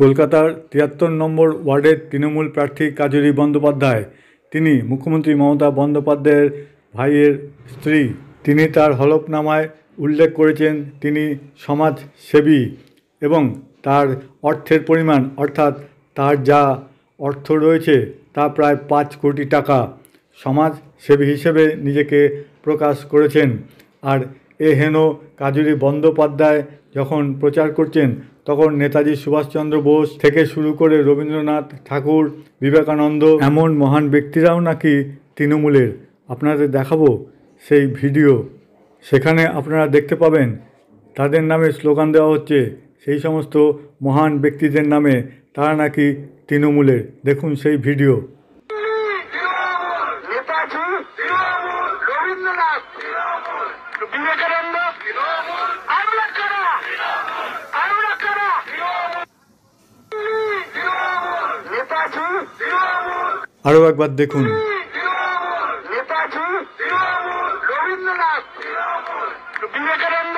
কলকাতার তিয়াত্তর নম্বর ওয়ার্ডের তৃণমূল প্রার্থী কাজরী বন্দ্যোপাধ্যায় তিনি মুখ্যমন্ত্রী মমতা বন্দ্যোপাধ্যায়ের ভাইয়ের স্ত্রী তিনি তার হলফনামায় উল্লেখ করেছেন তিনি সমাজসেবী এবং তার অর্থের পরিমাণ অর্থাৎ তার যা অর্থ রয়েছে তা প্রায় পাঁচ কোটি টাকা সমাজসেবী হিসেবে নিজেকে প্রকাশ করেছেন আর এ হেন কাজুরি বন্দ্যোপাধ্যায় যখন প্রচার করছেন তখন নেতাজি সুভাষচন্দ্র বোস থেকে শুরু করে রবীন্দ্রনাথ ঠাকুর বিবেকানন্দ এমন মহান ব্যক্তিরাও নাকি তৃণমূলের আপনাদের দেখাবো সেই ভিডিও সেখানে আপনারা দেখতে পাবেন তাদের নামে স্লোগান দেওয়া হচ্ছে সেই সমস্ত মহান ব্যক্তিদের নামে তারা নাকি তৃণমূলের দেখুন সেই ভিডিও রবীন্দ্রনাথ বিবেকানন্দ আমরা কারা আমরা কারা নেতাজি আরো একবার দেখুন নেতাজি রবীন্দ্রনাথ বিবেকানন্দ